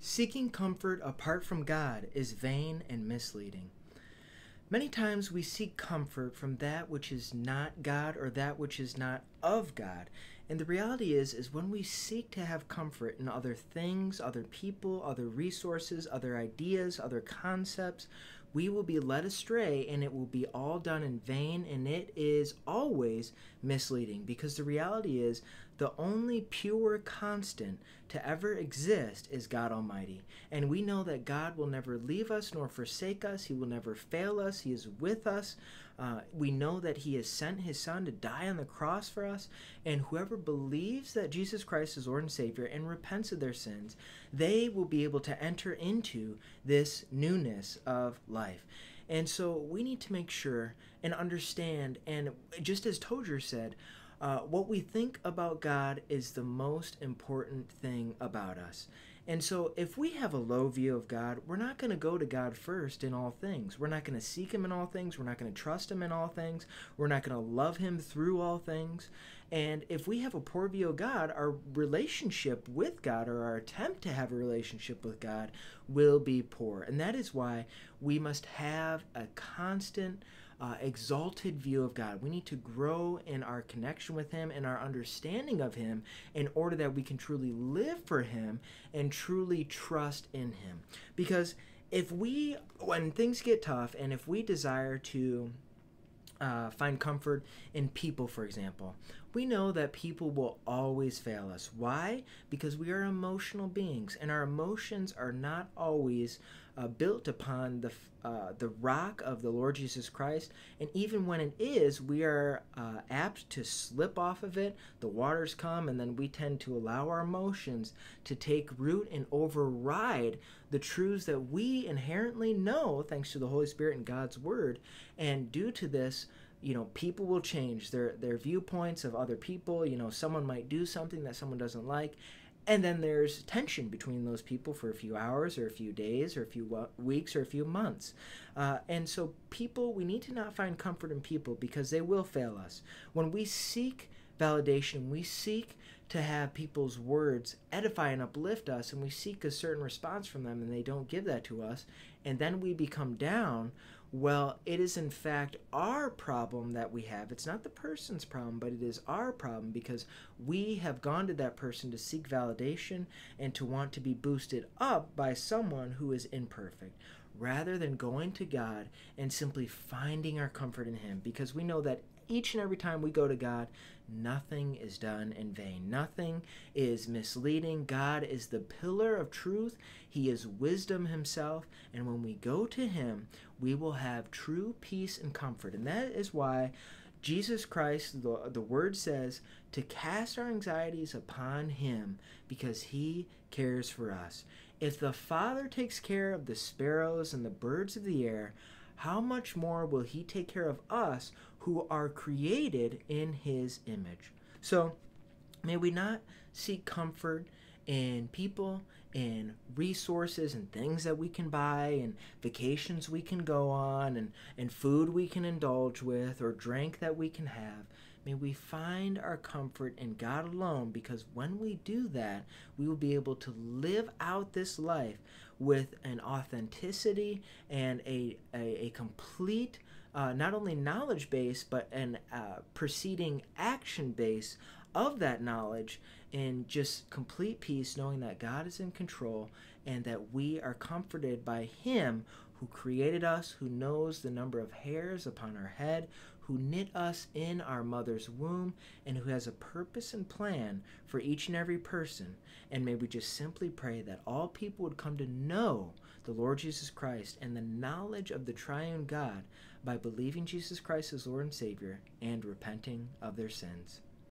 Seeking comfort apart from God is vain and misleading. Many times we seek comfort from that which is not God or that which is not of God. And the reality is is when we seek to have comfort in other things, other people, other resources, other ideas, other concepts, we will be led astray and it will be all done in vain and it is always misleading because the reality is the only pure constant to ever exist is God Almighty. And we know that God will never leave us nor forsake us. He will never fail us. He is with us. Uh, we know that He has sent His Son to die on the cross for us. And whoever believes that Jesus Christ is Lord and Savior and repents of their sins, they will be able to enter into this newness of life life. And so we need to make sure and understand, and just as Tojer said, uh, what we think about God is the most important thing about us. And so, if we have a low view of God, we're not going to go to God first in all things. We're not going to seek Him in all things. We're not going to trust Him in all things. We're not going to love Him through all things. And if we have a poor view of God, our relationship with God or our attempt to have a relationship with God will be poor. And that is why we must have a constant uh, exalted view of God. We need to grow in our connection with Him and our understanding of Him in order that we can truly live for Him and truly trust in Him. Because if we, when things get tough and if we desire to, uh, find comfort in people, for example. We know that people will always fail us. Why? Because we are emotional beings, and our emotions are not always uh, built upon the, uh, the rock of the Lord Jesus Christ. And even when it is, we are uh, apt to slip off of it. The waters come, and then we tend to allow our emotions to take root and override the truths that we inherently know, thanks to the Holy Spirit and God's Word. And due to this, you know people will change their their viewpoints of other people you know someone might do something that someone doesn't like and then there's tension between those people for a few hours or a few days or a few weeks or a few months. Uh, and so, people, we need to not find comfort in people because they will fail us. When we seek validation, we seek to have people's words edify and uplift us, and we seek a certain response from them, and they don't give that to us, and then we become down. Well, it is in fact our problem that we have. It's not the person's problem, but it is our problem because we have gone to that person to seek validation and to want to be boosted up by someone who is imperfect rather than going to God and simply finding our comfort in Him because we know that each and every time we go to God, nothing is done in vain. Nothing is misleading. God is the pillar of truth. He is wisdom himself. And when we go to him, we will have true peace and comfort. And that is why Jesus Christ, the, the word says, to cast our anxieties upon him because he cares for us. If the Father takes care of the sparrows and the birds of the air, how much more will he take care of us who are created in his image? So, may we not seek comfort in people and resources and things that we can buy and vacations we can go on and, and food we can indulge with or drink that we can have. May we find our comfort in God alone because when we do that, we will be able to live out this life with an authenticity and a, a, a complete, uh, not only knowledge base, but an uh, preceding action base of that knowledge in just complete peace, knowing that God is in control and that we are comforted by Him who created us, who knows the number of hairs upon our head, who knit us in our mother's womb, and who has a purpose and plan for each and every person. And may we just simply pray that all people would come to know the Lord Jesus Christ and the knowledge of the triune God by believing Jesus Christ as Lord and Savior and repenting of their sins.